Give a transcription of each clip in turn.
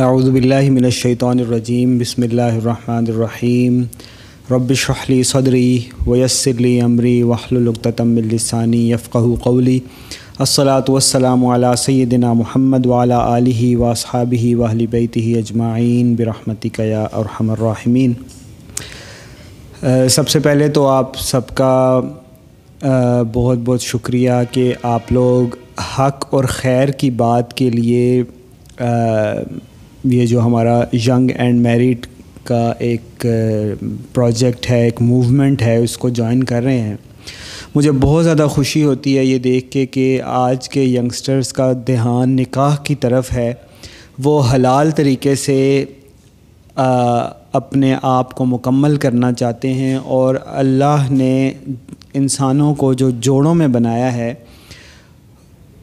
अज़ुबिल्लिमिनशैतरजीम बसमीम रबली सदरी वयसरली अमरी वहलतमिलसानी यफ़क़ली असलातम सैदिना महमद वाला आलि वाहली वाहल बैती अजमाइन बरहमतिकया और हमर्राहमीन सबसे पहले तो आप सबका बहुत बहुत शुक्रिया कि आप लोग हक और ख़ैर की बात के लिए ये जो हमारा यंग एंड मैरिड का एक प्रोजेक्ट है एक मूवमेंट है उसको ज्वाइन कर रहे हैं मुझे बहुत ज़्यादा खुशी होती है ये देख के कि आज के यंगस्टर्स का ध्यान निकाह की तरफ है वो हलाल तरीके से आ, अपने आप को मुकम्मल करना चाहते हैं और अल्लाह ने इंसानों को जो जोड़ों में बनाया है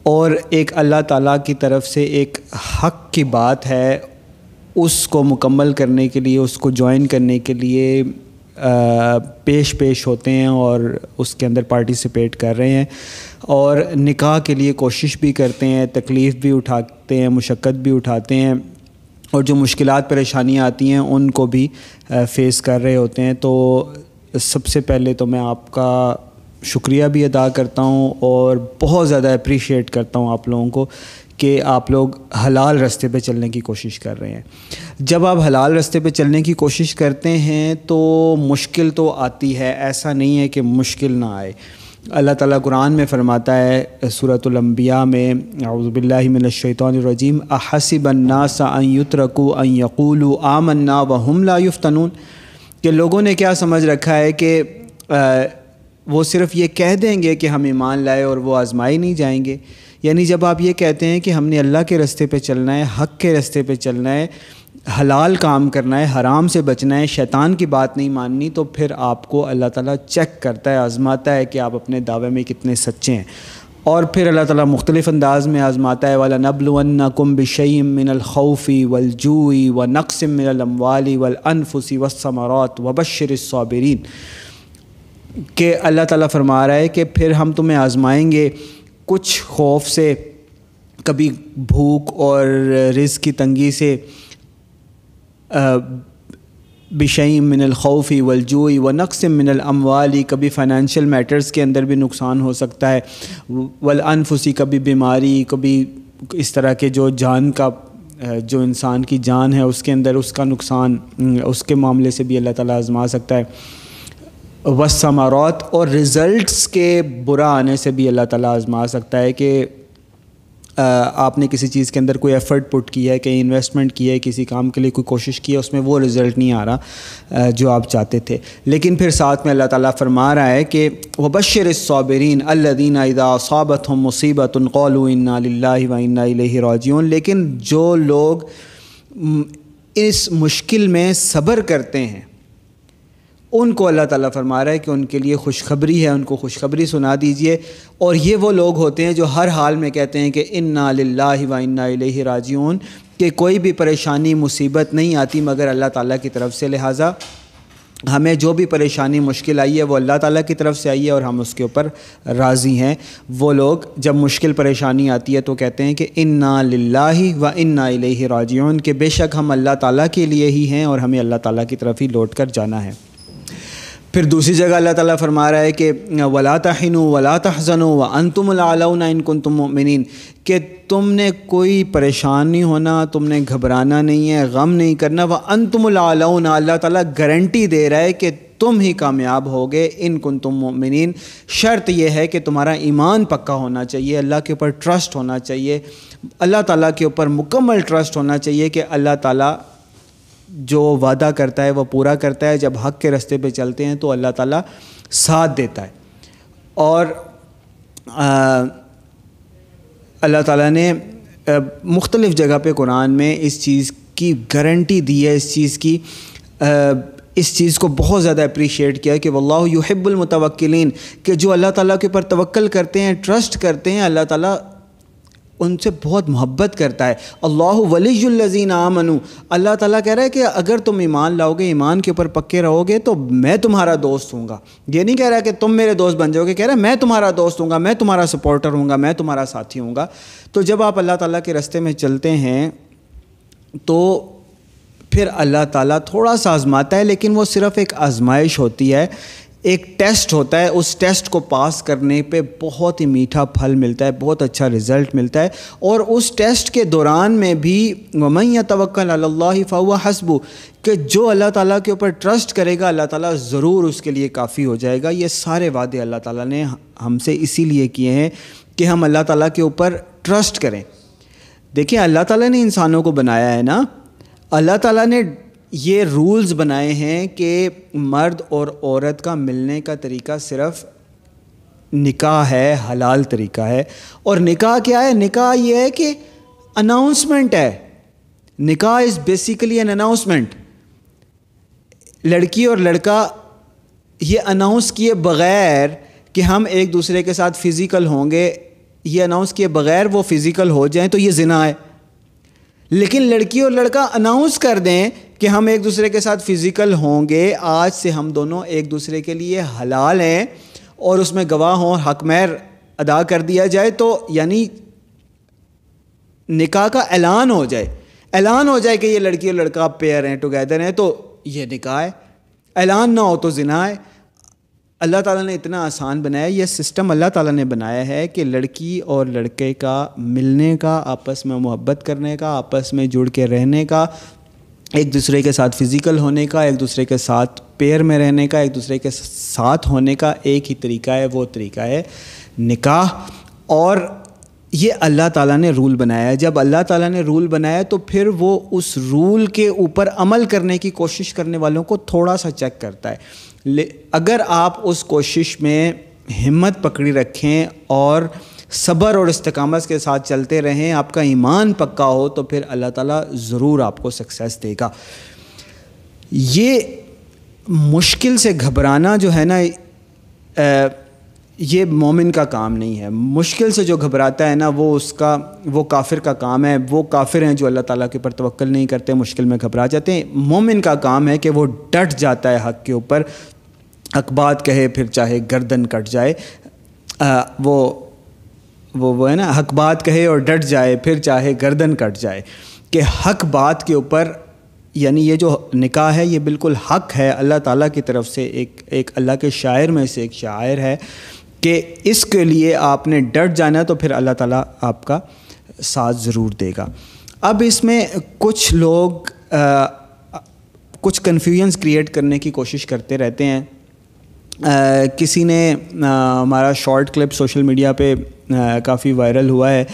और एक अल्लाह ताला की तरफ से एक हक की बात है उसको मुकम्मल करने के लिए उसको ज्वाइन करने के लिए पेश पेश होते हैं और उसके अंदर पार्टिसिपेट कर रहे हैं और निकाह के लिए कोशिश भी करते हैं तकलीफ़ भी उठाते हैं मुशक्क़त भी उठाते हैं और जो मुश्किल परेशानियाँ आती हैं उनको भी फ़ेस कर रहे होते हैं तो सबसे पहले तो मैं आपका शुक्रिया भी अदा करता हूँ और बहुत ज़्यादा अप्रिशिएट करता हूँ आप लोगों को कि आप लोग हलाल रास्ते पे चलने की कोशिश कर रहे हैं जब आप हलाल रास्ते पे चलने की कोशिश करते हैं तो मुश्किल तो आती है ऐसा नहीं है कि मुश्किल ना आए अल्लाह ताला कुरान में फ़रमाता है सूरतलम्बिया में आउज़बिल्लिमिनशैतरजीम अहसबन्नासरकू यकूलू आमन्ना वहम ला युफ्तनून के लोगों ने क्या समझ रखा है कि वो सिर्फ ये कह देंगे कि हम ईमान लाए और वो आजमाए नहीं जाएंगे यानी जब आप ये कहते हैं कि हमने अल्लाह के रस्ते पे चलना है हक के रस्ते पे चलना है हलाल काम करना है हराम से बचना है शैतान की बात नहीं माननी तो फिर आपको अल्लाह ताला चेक करता है आजमाता है कि आप अपने दावे में कितने सच्चे हैं और फिर अल्लाह ताला मुख्तलिफ़ अंदाज में आजमाता है वाला नबल कुम बिशम मिनलखौफ़ी वलजूई व नक्सम मिनलमवाली वलअनफुसी वसमरात वबशर साबरीन कि अल्लाह ताला फरमा रहा है कि फिर हम तुम्हें आजमाएंगे कुछ खौफ से कभी भूख और रिज की तंगी से बिशई मिनल खौफ़ी वलजोई व नक्स मिनल अमवाली कभी फ़ाइनेंशियल मैटर्स के अंदर भी नुकसान हो सकता है वल अनफुसी कभी बीमारी कभी इस तरह के जो जान का जो इंसान की जान है उसके अंदर उसका नुकसान उसके मामले से भी अल्लाह ताला आजमा सकता है वसमारत और रिज़ल्ट्स के बुरा आने से भी अल्लाह ताला आज़मा सकता है कि आपने किसी चीज़ के अंदर कोई एफ़र्ट पुट किया है कहीं इन्वेस्टमेंट किया है किसी काम के लिए कोई कोशिश की है उसमें वो रिज़ल्ट नहीं आ रहा जो आप चाहते थे लेकिन फिर साथ में अल्लाह ताला फरमा रहा है कि वबशर साबरीन अल्लादीन अदाबत हम मुसीबत कौलू लेकिन जो लोग इस मुश्किल में सब्र करते हैं उनको अल्लाह ताला फरमा रहा है कि उनके लिए खुशखबरी है उनको खुशखबरी सुना दीजिए और ये वो लोग होते हैं जो हर हाल में कहते हैं कि इन्ना लाला व इन्ना राजियन कि कोई भी परेशानी मुसीबत नहीं आती मगर अल्लाह ताला की तरफ से लिहाजा हमें जो भी परेशानी मुश्किल आई है वो अल्लाह ताला की तरफ से आई है और हम उसके ऊपर राज़ी हैं वो लोग जब मुश्किल परेशानी आती है तो कहते हैं कि इन्ना लिल्लाही व इन्ना इलैहि राजियन के बेशक हम अल्लाह ताला के लिए ही हैं और हमें अल्लाह ताला की तरफ ही लौट कर जाना है फिर दूसरी जगह अल्लाह ताला फरमा रहा है कि वला तहन वला तहजन व अनतमलाउन इनकुन तुम मिन कि तुमने कोई परेशान नहीं होना तुमने घबराना नहीं है गम नहीं करना व अनतमलाउन अल्लाह ताला गारंटी दे रहा है कि तुम ही कामयाब होगे इन कुन तुम मोमिन शर्त यह है कि तुम्हारा ईमान पक्का होना चाहिए अल्लाह के ऊपर ट्रस्ट होना चाहिए अल्लाह ताला के ऊपर मुकम्मल ट्रस्ट होना चाहिए कि अल्लाह ताला जो वादा करता है वह पूरा करता है जब हक के रास्ते पे चलते हैं तो अल्लाह ताला साथ देता है और अल्लाह ताला ने मुख्तलिफ़ जगह पे कुरान में इस चीज़ की गारंटी दी है इस चीज़ की आ, इस चीज़ को बहुत ज़्यादा अप्रिशिएट किया कि वल्लाहु युहिब्बुल मुतवक्किलीन के जो अल्लाह ताला के ऊपर तवक्ल करते हैं ट्रस्ट करते हैं अल्लाह ताला उनसे बहुत मोहब्बत करता है अल्लाह वलीजुल्लिन आमनु अल्लाह ताला कह रहा है कि अगर तुम ईमान लाओगे ईमान के ऊपर पक्के रहोगे तो मैं तुम्हारा दोस्त हूँगा ये नहीं कह रहा कि तुम मेरे दोस्त बन जाओगे कह रहा है मैं तुम्हारा दोस्त हूँ मैं तुम्हारा सपोर्टर हूँ मैं तुम्हारा साथी हूँ तो जब आप अल्लाह ताली के रस्ते में चलते हैं तो फिर अल्लाह ताला थोड़ा सा आजमाता है लेकिन वो सिर्फ़ एक आजमाइश होती है एक टेस्ट होता है उस टेस्ट को पास करने पे बहुत ही मीठा फल मिलता है बहुत अच्छा रिज़ल्ट मिलता है और उस टेस्ट के दौरान में भी वमैया तवक्ल अल्लाह फाउ हसबू कि जो अल्लाह ताला के ऊपर ट्रस्ट करेगा अल्लाह ताला ज़रूर उसके लिए काफ़ी हो जाएगा ये सारे वादे अल्लाह ताला ने हमसे इसीलिए किए हैं कि हम अल्लाह ताला के ऊपर ट्रस्ट करें देखिए अल्लाह ताला ने इंसानों को बनाया है ना अल्लाह ताला ने ये रूल्स बनाए हैं कि मर्द और औरत का मिलने का तरीका सिर्फ निकाह है हलाल तरीका है और निकाह क्या है निकाह ये है कि अनाउंसमेंट है निकाह इज़ बेसिकली एन अनाउंसमेंट लड़की और लड़का ये अनाउंस किए बगैर कि हम एक दूसरे के साथ फ़िज़िकल होंगे ये अनाउंस किए बगैर वो फ़िज़िकल हो जाएं तो ये जिना है लेकिन लड़की और लड़का अनाउंस कर दें कि हम एक दूसरे के साथ फ़िज़िकल होंगे आज से हम दोनों एक दूसरे के लिए हलाल हैं और उसमें गवाह हों हकमैर अदा कर दिया जाए तो यानी निकाह का ऐलान हो जाए ऐलान हो जाए कि ये लड़की और लड़का पेयर हैं टुगेदर हैं तो ये निकाह है ऐलान ना हो तो जिना है अल्लाह ताला ने इतना आसान बनाया यह सिस्टम अल्लाह ताला ने बनाया है कि लड़की और लड़के का मिलने का आपस में मोहब्बत करने का आपस में जुड़ के रहने का एक दूसरे के साथ फिज़िकल होने का एक दूसरे के साथ पेयर में रहने का एक दूसरे के साथ होने का एक ही तरीका है वो तरीका है निकाह और ये अल्लाह ताला ने रूल बनाया जब अल्लाह ताला ने रूल बनाया तो फिर वो उस रूल के ऊपर अमल करने की कोशिश करने वालों को थोड़ा सा चेक करता है अगर आप उस कोशिश में हिम्मत पकड़ी रखें और सब्र और इस्तकामत के साथ चलते रहें आपका ईमान पक्का हो तो फिर अल्लाह ताला ज़रूर आपको सक्सेस देगा ये मुश्किल से घबराना जो है ना ये मोमिन का काम नहीं है मुश्किल से जो घबराता है ना वो उसका वो काफिर का काम है वो काफिर हैं जो अल्लाह ताला के ऊपर तवक्ल नहीं करते मुश्किल में घबरा जाते हैं मोमिन का काम है कि वो डट जाता है हक के ऊपर अकबात कहे फिर चाहे गर्दन कट जाए आ, वो वो वो है ना हक बात कहे और डट जाए फिर चाहे गर्दन कट जाए कि हक बात के ऊपर यानी ये जो निकाह है ये बिल्कुल हक है अल्लाह ताला की तरफ से एक एक अल्लाह के शायर में से एक शायर है कि इसके लिए आपने डट जाना तो फिर अल्लाह ताला आपका साथ ज़रूर देगा अब इसमें कुछ लोग आ, कुछ कन्फ्यूजन्स क्रिएट करने की कोशिश करते रहते हैं आ, किसी ने हमारा शॉर्ट क्लिप सोशल मीडिया पे काफ़ी वायरल हुआ है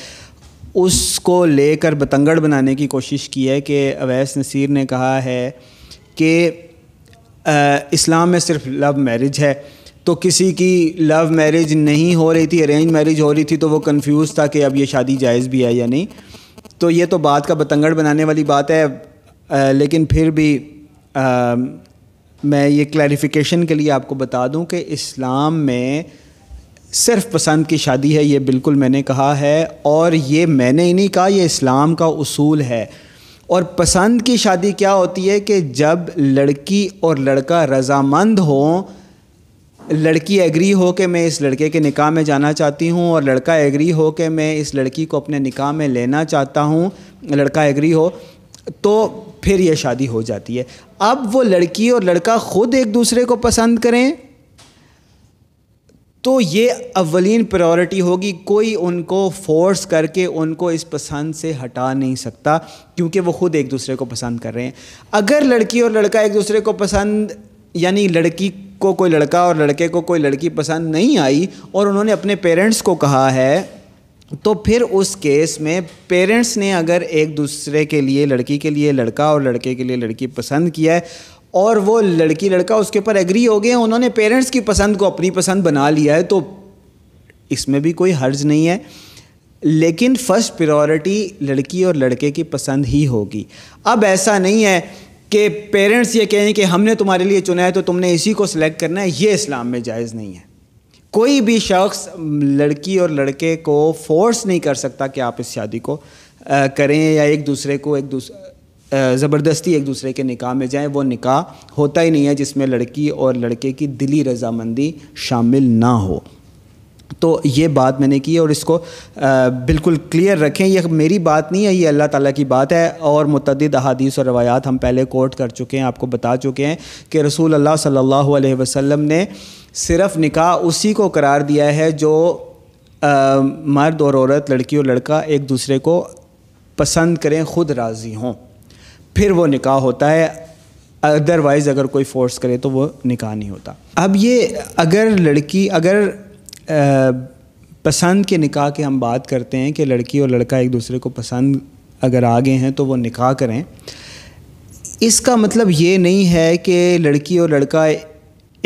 उसको लेकर बतंगड़ बनाने की कोशिश की है कि अवैस नसीर ने कहा है कि इस्लाम में सिर्फ लव मैरिज है तो किसी की लव मैरिज नहीं हो रही थी अरेंज मैरिज हो रही थी तो वो कंफ्यूज था कि अब ये शादी जायज़ भी है या नहीं तो ये तो बात का बतंगड़ बनाने वाली बात है आ, लेकिन फिर भी आ, मैं ये क्लैरिफिकेशन के लिए आपको बता दूं कि इस्लाम में सिर्फ पसंद की शादी है ये बिल्कुल मैंने कहा है और ये मैंने ही नहीं कहा ये इस्लाम का उसूल है और पसंद की शादी क्या होती है कि जब लड़की और लड़का रजामंद हों लड़की एग्री हो के मैं इस लड़के के निकाह में जाना चाहती हूँ और लड़का एग्री हो के मैं इस लड़की को अपने निकाह में लेना चाहता हूँ लड़का एग्री हो तो फिर ये शादी हो जाती है अब वो लड़की और लड़का ख़ुद एक दूसरे को पसंद करें तो ये अवलिन प्रायोरिटी होगी कोई उनको फोर्स करके उनको इस पसंद से हटा नहीं सकता क्योंकि वो ख़ुद एक दूसरे को पसंद कर रहे हैं अगर लड़की और लड़का एक दूसरे को पसंद यानी लड़की को कोई लड़का और लड़के को कोई लड़की पसंद नहीं आई और उन्होंने अपने पेरेंट्स को कहा है तो फिर उस केस में पेरेंट्स ने अगर एक दूसरे के लिए लड़की के लिए लड़का और लड़के के लिए लड़की पसंद किया है और वो लड़की लड़का उसके ऊपर एग्री हो गए उन्होंने पेरेंट्स की पसंद को अपनी पसंद बना लिया है तो इसमें भी कोई हर्ज नहीं है लेकिन फर्स्ट प्रायोरिटी लड़की और लड़के की पसंद ही होगी अब ऐसा नहीं है कि पेरेंट्स ये कहें कि हमने तुम्हारे लिए चुना है तो तुमने इसी को सिलेक्ट करना है ये इस्लाम में जायज़ नहीं है कोई भी शख्स लड़की और लड़के को फोर्स नहीं कर सकता कि आप इस शादी को करें या एक दूसरे को एक दूसरे ज़बरदस्ती एक दूसरे के निकाह में जाएं वो निकाह होता ही नहीं है जिसमें लड़की और लड़के की दिली रजामंदी शामिल ना हो तो ये बात मैंने की और इसको आ, बिल्कुल क्लियर रखें यह मेरी बात नहीं है ये अल्लाह ताला की बात है और मतद अहादीस और रवायात हम पहले कोट कर चुके हैं आपको बता चुके हैं कि रसूल अल्लाह सल्लल्लाहु अलैहि वसल्लम ने सिर्फ़ निकाह उसी को करार दिया है जो आ, मर्द और औरत लड़की और लड़का एक दूसरे को पसंद करें खुद राज़ी हों फिर वो निका होता है अदरवाइज़ अगर कोई फोर्स करे तो वो निका नहीं होता अब ये अगर लड़की अगर पसंद के निकाह के हम बात करते हैं कि लड़की और लड़का एक दूसरे को पसंद अगर आगे हैं तो वो निकाह करें इसका मतलब ये नहीं है कि लड़की और लड़का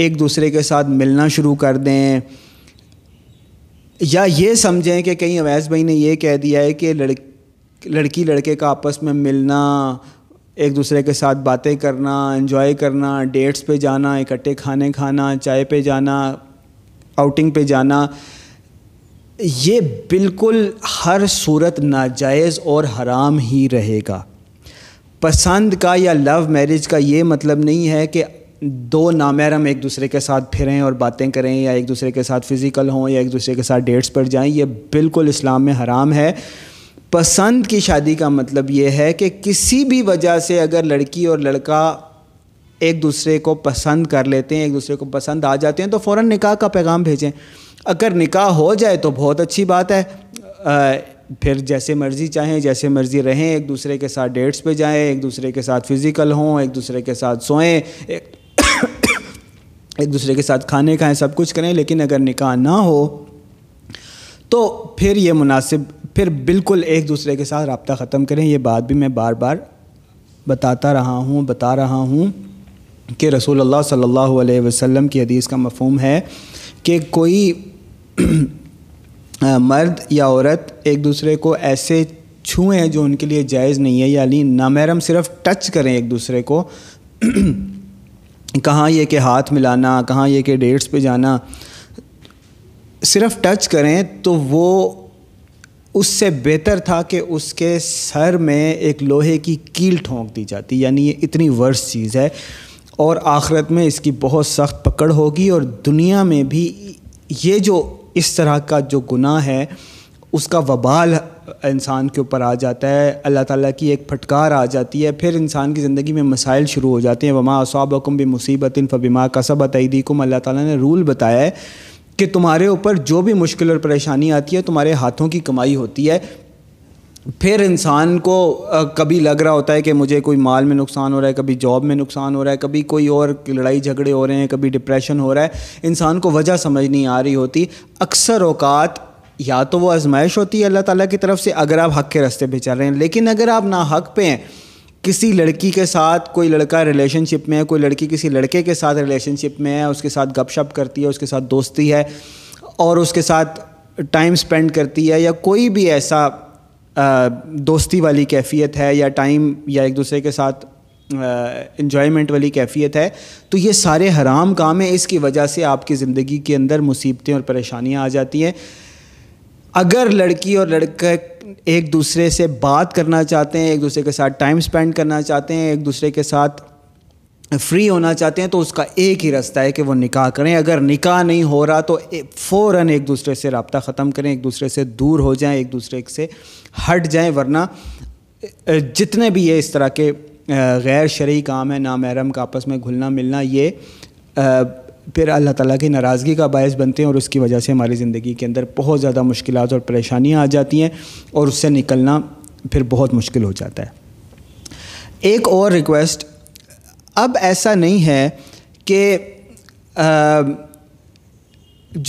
एक दूसरे के साथ मिलना शुरू कर दें या ये समझें कि कहीं अवैस भाई ने यह कह दिया है कि लड़ लड़की लड़के का आपस में मिलना एक दूसरे के साथ बातें करना एंजॉय करना डेट्स पे जाना इकट्ठे खाने खाना चाय पे जाना आउटिंग पे जाना ये बिल्कुल हर सूरत नाजायज़ और हराम ही रहेगा पसंद का या लव मैरिज का ये मतलब नहीं है कि दो नामहरम एक दूसरे के साथ फिरें और बातें करें या एक दूसरे के साथ फ़िज़िकल हों या एक दूसरे के साथ डेट्स पर जाएं ये बिल्कुल इस्लाम में हराम है पसंद की शादी का मतलब ये है कि किसी भी वजह से अगर लड़की और लड़का एक दूसरे को पसंद कर लेते हैं एक दूसरे को पसंद आ जाते हैं तो फ़ौर निकाह का पैगाम भेजें अगर निकाह हो जाए तो बहुत अच्छी बात है आ, फिर जैसे मर्ज़ी चाहें जैसे मर्ज़ी रहें एक दूसरे के साथ डेट्स पे जाएं एक दूसरे के साथ फिज़िकल हों एक दूसरे के साथ सोएं एक एक दूसरे के साथ खाने खाएं सब कुछ करें लेकिन अगर निकाह ना हो तो फिर ये मुनासिब फिर बिल्कुल एक दूसरे के साथ रबता ख़त्म करें ये बात भी मैं बार बार बताता रहा हूँ बता रहा हूँ कि रसूल अल्लाह सल्लल्लाहु अलैहि वसल्लम की हदीस का मफहम है कि कोई मर्द या औरत एक दूसरे को ऐसे हैं जो उनके लिए जायज़ नहीं है यानी नामहरम सिर्फ टच करें एक दूसरे को कहाँ ये कि हाथ मिलाना कहाँ ये कि डेट्स पे जाना सिर्फ टच करें तो वो उससे बेहतर था कि उसके सर में एक लोहे की कील ठोंक दी जाती यानी ये इतनी वर्ष चीज़ है और आखिरत में इसकी बहुत सख्त पकड़ होगी और दुनिया में भी ये जो इस तरह का जो गुनाह है उसका वबाल इंसान के ऊपर आ जाता है अल्लाह ताला की एक फटकार आ जाती है फिर इंसान की ज़िंदगी में मसाइल शुरू हो जाते हैं वमा असाबकुम भी मुसीबत इन फ़बिमा कसब तईदीकुम अल्लाह ताला ने रूल बताया है कि तुम्हारे ऊपर जो भी मुश्किल और परेशानी आती है तुम्हारे हाथों की कमाई होती है फिर इंसान को कभी लग रहा होता है कि मुझे कोई माल में नुकसान हो रहा है कभी जॉब में नुकसान हो रहा है कभी कोई और लड़ाई झगड़े हो रहे हैं कभी डिप्रेशन हो रहा है इंसान को वजह समझ नहीं आ रही होती अक्सर अवकात या तो वो आजमाइश होती है अल्लाह ताला की तरफ से अगर आप हक के रास्ते पर चल रहे हैं लेकिन अगर आप ना हक पे हैं किसी लड़की के साथ कोई लड़का रिलेशनशिप में है कोई लड़की किसी लड़के के साथ रिलेशनशिप में है उसके साथ गपशप करती है उसके साथ दोस्ती है और उसके साथ टाइम स्पेंड करती है या कोई भी ऐसा दोस्ती वाली कैफियत है या टाइम या एक दूसरे के साथ इन्जॉयमेंट वाली कैफियत है तो ये सारे हराम काम हैं इसकी वजह से आपकी ज़िंदगी के अंदर मुसीबतें और परेशानियाँ आ जाती हैं अगर लड़की और लड़का एक दूसरे से बात करना चाहते हैं एक दूसरे के साथ टाइम स्पेंड करना चाहते हैं एक दूसरे के साथ फ्री होना चाहते हैं तो उसका एक ही रास्ता है कि वो निकाह करें अगर निकाह नहीं हो रहा तो फ़ौर एक दूसरे से रबता ख़त्म करें एक दूसरे से दूर हो जाएं एक दूसरे से हट जाएं वरना जितने भी ये इस तरह के गैर शरी काम है ना महरम का आपस में घुलना मिलना ये फिर अल्लाह ताला की नाराज़गी का बायस बनते हैं और उसकी वजह से हमारी ज़िंदगी के अंदर बहुत ज़्यादा मुश्किल और परेशानियाँ आ जाती हैं और उससे निकलना फिर बहुत मुश्किल हो जाता है एक और रिक्वेस्ट अब ऐसा नहीं है कि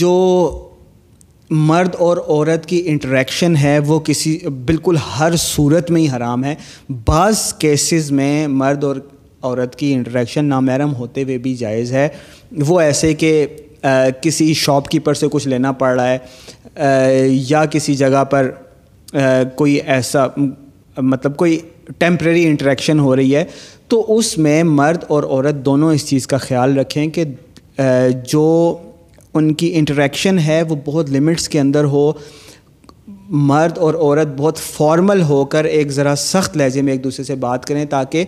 जो मर्द और औरत की इंटरेक्शन है वो किसी बिल्कुल हर सूरत में ही हराम है बाज़ केसेस में मर्द और औरत की इंटरेक्शन नामहरम होते हुए भी जायज़ है वो ऐसे कि किसी शॉपकीपर से कुछ लेना पड़ रहा है आ, या किसी जगह पर आ, कोई ऐसा मतलब कोई टेम्प्रेरी इंटरेक्शन हो रही है तो उसमें मर्द और औरत दोनों इस चीज़ का ख्याल रखें कि जो उनकी इंटरेक्शन है वो बहुत लिमिट्स के अंदर हो मर्द और औरत बहुत फॉर्मल होकर एक ज़रा सख्त लहजे में एक दूसरे से बात करें ताकि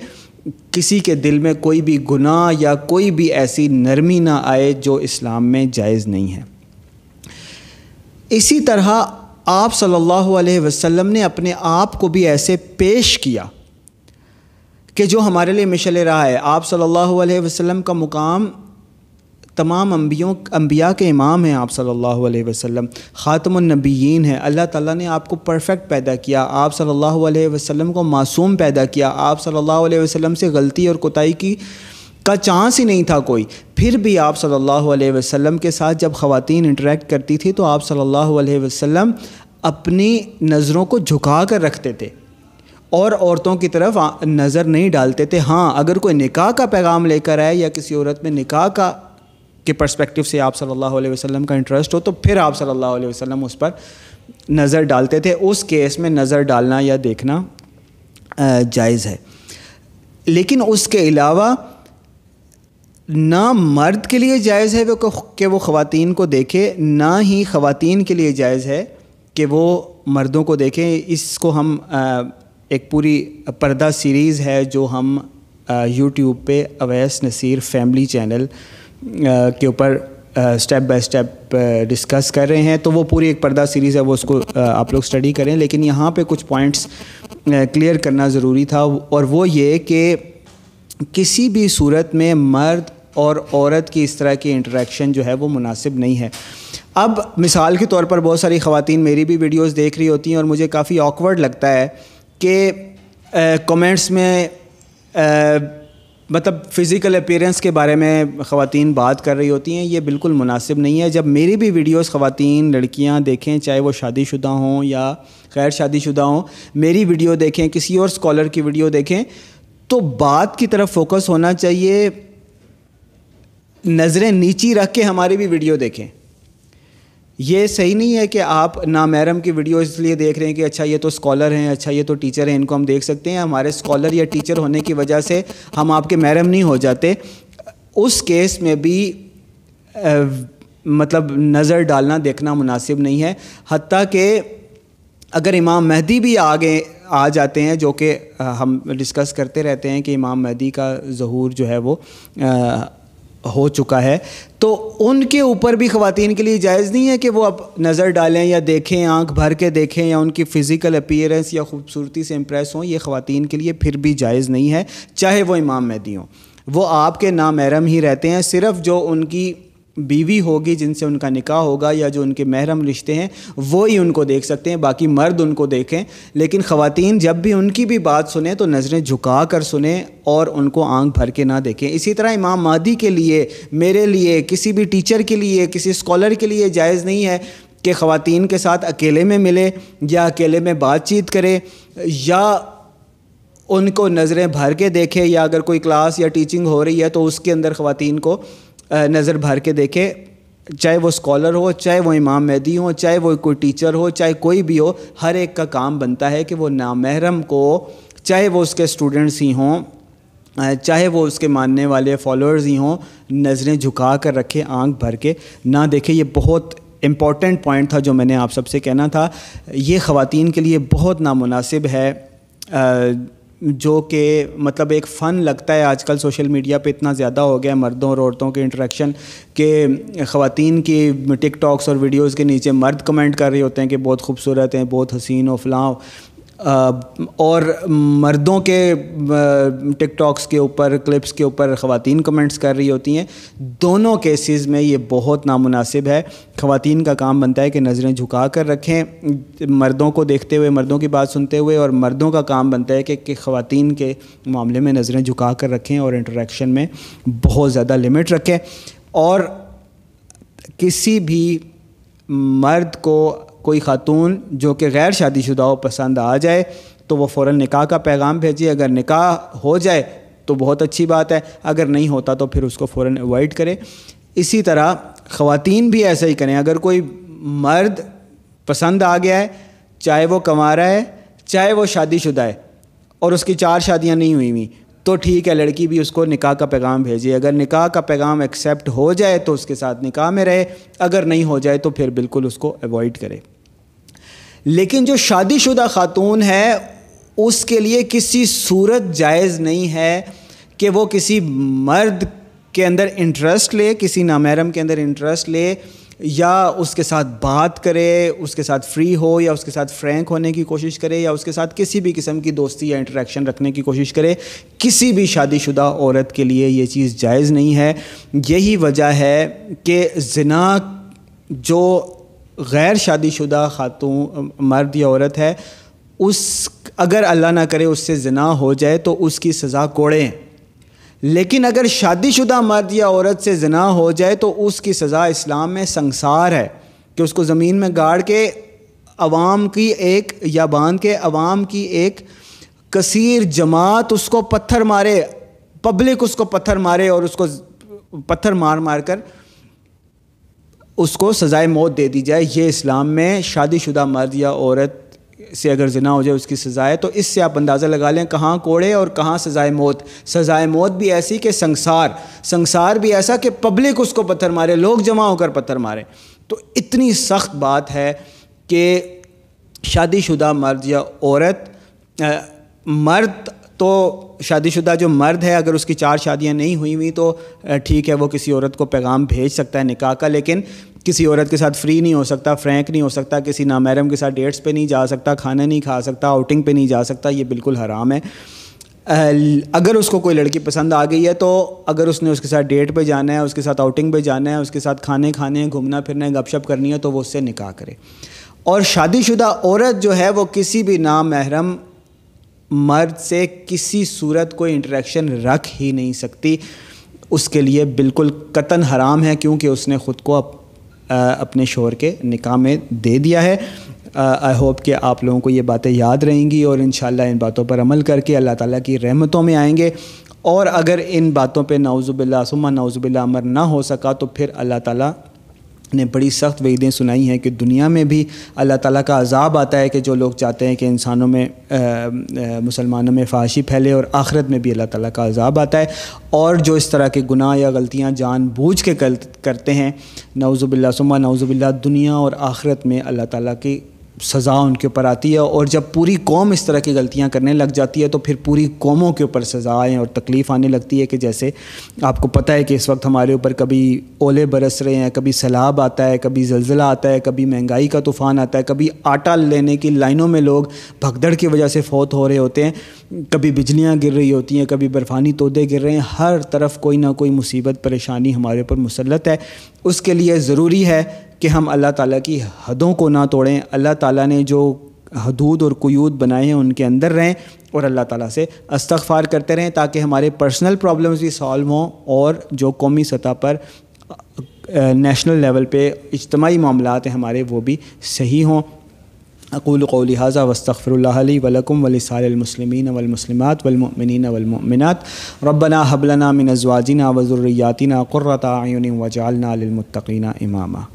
किसी के दिल में कोई भी गुनाह या कोई भी ऐसी नरमी ना आए जो इस्लाम में जायज़ नहीं है इसी तरह आप सल्लल्लाहु अलैहि वसल्लम ने अपने आप को भी ऐसे पेश किया कि जो हमारे लिए मिशल रहा है आप सल्लल्लाहु अलैहि वसल्लम का मुकाम तमाम अम्बियों अम्बिया के इमाम हैं आप सल्लल्लाहु अलैहि वसल्लम ख़ातमनबीन है अल्लाह ताला ने आपको परफेक्ट पैदा किया आप सल्लल्लाहु अलैहि वसल्लम को मासूम पैदा किया आप सल्लल्लाहु अलैहि वसल्लम से गलती और कोताही की का चांस ही नहीं था कोई फिर भी आप सल्लल्लाहु अलैहि वसल्लम के साथ जब ख़वातीन इंटरेक्ट करती थी तो आप सल्लल्लाहु अलैहि वसल्लम अपनी नज़रों को झुका कर रखते थे और औरतों की तरफ नज़र नहीं डालते थे हाँ अगर कोई निकाह का पैगाम लेकर आए या किसी औरत में निकाह का के पर्सपेक्टिव से आप सल्लल्लाहु अलैहि वसल्लम का इंटरेस्ट हो तो फिर आप सल्लल्लाहु अलैहि वसल्लम उस पर नज़र डालते थे उस केस में नज़र डालना या देखना जायज़ है लेकिन उसके अलावा ना मर्द के लिए जायज़ है कि वो ख़वातीन को देखे ना ही ख़वातीन के लिए जायज़ है कि वो मर्दों को देखें इसको हम एक पूरी पर्दा सीरीज़ है जो हम यूट्यूब पे अवैस नसीर फैमिली चैनल के ऊपर स्टेप बाय स्टेप डिस्कस कर रहे हैं तो वो पूरी एक पर्दा सीरीज़ है वो उसको आप लोग स्टडी करें लेकिन यहाँ पे कुछ पॉइंट्स क्लियर करना ज़रूरी था और वो ये कि किसी भी सूरत में मर्द और औरत की इस तरह की इंटरेक्शन जो है वो मुनासिब नहीं है अब मिसाल के तौर पर बहुत सारी ख़वातीन मेरी भी वीडियोस देख रही होती हैं और मुझे काफ़ी ऑकवर्ड लगता है कि कमेंट्स में आ, मतलब फ़िज़िकल अपेयरेंस के बारे में ख़वातीन बात कर रही होती हैं ये बिल्कुल मुनासिब नहीं है जब मेरी भी वीडियोस ख़वातीन लड़कियां देखें चाहे वो शादीशुदा हों या गैर शादीशुदा हों मेरी वीडियो देखें किसी और स्कॉलर की वीडियो देखें तो बात की तरफ फोकस होना चाहिए नज़रें नीची रख के हमारी भी वीडियो देखें ये सही नहीं है कि आप ना मैरम की वीडियो इसलिए देख रहे हैं कि अच्छा ये तो स्कॉलर हैं अच्छा ये तो टीचर हैं इनको हम देख सकते हैं हमारे स्कॉलर या टीचर होने की वजह से हम आपके मैरम नहीं हो जाते उस केस में भी आ, मतलब नज़र डालना देखना मुनासिब नहीं है हती कि अगर इमाम महदी भी आ गए आ जाते हैं जो कि हम डिस्कस करते रहते हैं कि इमाम मेहदी का जहूर जो है वो हो चुका है तो उनके ऊपर भी ख़वान के लिए जायज़ नहीं है कि वो अब नज़र डालें या देखें आंख भर के देखें या उनकी फ़िज़िकल अपीयरेंस या खूबसूरती से इम्प्रेस हों ये ख़वान के लिए फिर भी जायज़ नहीं है चाहे वो इमाम मेहदी हों वो आपके नामहरम ही रहते हैं सिर्फ जो उनकी बीवी होगी जिनसे उनका निकाह होगा या जो उनके महरम रिश्ते हैं वो ही उनको देख सकते हैं बाकी मर्द उनको देखें लेकिन ख़वातीन जब भी उनकी भी बात सुने तो नज़रें झुका कर सुने और उनको आंख भर के ना देखें इसी तरह इमाम मादी के लिए मेरे लिए किसी भी टीचर के लिए किसी स्कॉलर के लिए जायज़ नहीं है कि ख़वातीन के साथ अकेले में मिले या अकेले में बातचीत करें या उनको नज़रें भर के देखे या अगर कोई क्लास या टीचिंग हो रही है तो उसके अंदर ख़वातीन को नज़र भर के देखे चाहे वो स्कॉलर हो चाहे वो इमाम मेहदी हो चाहे वो कोई टीचर हो चाहे कोई भी हो हर एक का काम बनता है कि वो नामहरम को चाहे वो उसके स्टूडेंट्स ही हों चाहे वो उसके मानने वाले फॉलोअर्स ही हों नज़रें झुका कर रखे आंख भर के ना देखे ये बहुत इम्पॉर्टेंट पॉइंट था जो मैंने आप सबसे कहना था ये ख़वान के लिए बहुत नामनासिब है आ, जो कि मतलब एक फ़न लगता है आजकल सोशल मीडिया पे इतना ज़्यादा हो गया मर्दों और औरतों के इंटरेक्शन के ख़वान की टिकटॉक्स और वीडियोज़ के नीचे मर्द कमेंट कर रहे होते हैं कि बहुत खूबसूरत हैं बहुत हसीन और फलाँ और मर्दों के टिकटॉक्स के ऊपर क्लिप्स के ऊपर ख़वातीन कमेंट्स कर रही होती हैं दोनों केसेस में ये बहुत नामुनासिब है ख़वातीन का काम बनता है कि नज़रें झुका कर रखें मर्दों को देखते हुए मर्दों की बात सुनते हुए और मर्दों का काम बनता है कि, कि ख़वातीन के मामले में नज़रें झुका कर रखें और इंटरेक्शन में बहुत ज़्यादा लिमिट रखें और किसी भी मर्द को कोई खातून जो कि गैर शादीशुदा हो पसंद आ जाए तो वो फ़ौर निकाह का पैगाम भेजिए अगर निकाह हो जाए तो बहुत अच्छी बात है अगर नहीं होता तो फिर उसको फ़ौर अवॉइड करें इसी तरह ख़वातीन भी ऐसा ही करें अगर कोई मर्द पसंद आ गया है चाहे वो कमा रहा है चाहे वो शादीशुदा है और उसकी चार शादियां नहीं हुई हुई तो ठीक है लड़की भी उसको निकाह का पैगाम भेजिए अगर निकाह का पैगाम एक्सेप्ट हो जाए तो उसके साथ निकाह में रहे अगर नहीं हो जाए तो फिर बिल्कुल उसको अवॉइड करे लेकिन जो शादीशुदा खातून है उसके लिए किसी सूरत जायज़ नहीं है कि वो किसी मर्द के अंदर इंटरेस्ट ले किसी नामहरम के अंदर इंटरेस्ट ले या उसके साथ बात करे उसके साथ फ्री हो या उसके साथ फ्रैंक होने की कोशिश करे या उसके साथ किसी भी किस्म की दोस्ती या इंटरेक्शन रखने की कोशिश करे किसी भी शादीशुदा औरत के लिए ये चीज़ जायज़ नहीं है यही वजह है कि जना जो गैर शादीशुदा खातून मर्द या औरत है उस अगर अल्लाह ना करे उससे जना हो जाए तो उसकी सज़ा कोड़े हैं लेकिन अगर शादीशुदा मर्द या औरत से जना हो जाए तो उसकी सज़ा इस्लाम में संसार है कि उसको ज़मीन में गाड़ के अवाम की एक या बांध के अवाम की एक कसीर जमात उसको पत्थर मारे पब्लिक उसको पत्थर मारे और उसको पत्थर मार मार कर उसको सज़ाए मौत दे दी जाए ये इस्लाम में शादीशुदा मर्द या औरत से अगर जना हो जाए उसकी सज़ाए तो इससे आप अंदाज़ा लगा लें कहाँ कोड़े और कहाँ सज़ाए मौत सज़ाए मौत भी ऐसी कि संसार संसार भी ऐसा कि पब्लिक उसको पत्थर मारे लोग जमा होकर पत्थर मारे तो इतनी सख्त बात है कि शादीशुदा मर्द या औरत मर्द तो शादीशुदा जो मर्द है अगर उसकी चार शादियां नहीं हुई हुई तो ठीक है वो किसी औरत को पैगाम भेज सकता है निकाह का लेकिन किसी औरत के साथ फ्री नहीं हो सकता फ्रैंक नहीं हो सकता किसी नामहरम के साथ डेट्स पे नहीं जा सकता खाना नहीं खा सकता आउटिंग पे नहीं जा सकता ये बिल्कुल हराम है अगर उसको कोई लड़की पसंद आ गई है तो अगर उसने उसके साथ डेट पे जाना है उसके साथ आउटिंग पे जाना है उसके साथ खाने खाने हैं घूमना फिरना है गपशप करनी है तो वो उससे निकाह करे और शादीशुदा औरत जो है वो किसी भी नामहरम मर्द से किसी सूरत कोई इंटरेक्शन रख ही नहीं सकती उसके लिए बिल्कुल कतन हराम है क्योंकि उसने ख़ुद को अप, अपने शोर के निकाह में दे दिया है आई होप कि आप लोगों को ये बातें याद रहेंगी और इन इन बातों पर अमल करके अल्लाह ताला की रहमतों में आएंगे और अगर इन बातों पे नाउज़ुबिल्ला सुमा नाउज़ुबिल्ला अमर ना हो सका तो फिर अल्लाह ताला ने बड़ी सख्त वहीदें सुनाई हैं कि दुनिया में भी अल्लाह ताला का अजाब आता है कि जो लोग चाहते हैं कि इंसानों में मुसलमानों में फाशी फैले और आखिरत में भी अल्लाह ताला का अजाब आता है और जो इस तरह के गुनाह या गलतियाँ जानबूझ के करते हैं नवज़ुबिल्ला सुमा नवज़ुबिल्ला दुनिया और आखिरत में अल्लाह ताला की सज़ा उनके ऊपर आती है और जब पूरी कौम इस तरह की गलतियां करने लग जाती है तो फिर पूरी कौमों के ऊपर सज़ाएँ और तकलीफ़ आने लगती है कि जैसे आपको पता है कि इस वक्त हमारे ऊपर कभी ओले बरस रहे हैं कभी सैलाब आता है कभी जलजिला आता है कभी महंगाई का तूफ़ान आता है कभी आटा लेने की लाइनों में लोग भगदड़ की वजह से फौत हो रहे होते हैं कभी बिजलियाँ गिर रही होती हैं कभी बर्फ़ानी तोदे गिर रहे हैं हर तरफ कोई ना कोई मुसीबत परेशानी हमारे ऊपर मुसलत है उसके लिए ज़रूरी है कि हम अल्लाह ताला की हदों को ना तोड़ें अल्लाह ताला ने जो हदूद और कयूद बनाए हैं उनके अंदर रहें और अल्लाह ताला से अस्तगफार करते रहें ताकि हमारे पर्सनल प्रॉब्लम्स भी सॉल्व हों और जो कौमी सतह पर नेशनल लेवल पे इज्तमाही मामला हैं हमारे वो भी सही हों अकूल कौली हाजा वस्तफ़रल वलकम वलिसालमसलमिन वलमसलिमत वलमिन वलमिनत रबना हबलना मिनजवाजीना अजवाजिना वज़ुर्रियातना क़ुर्रता आयुन वजालना लमतकीना इमामा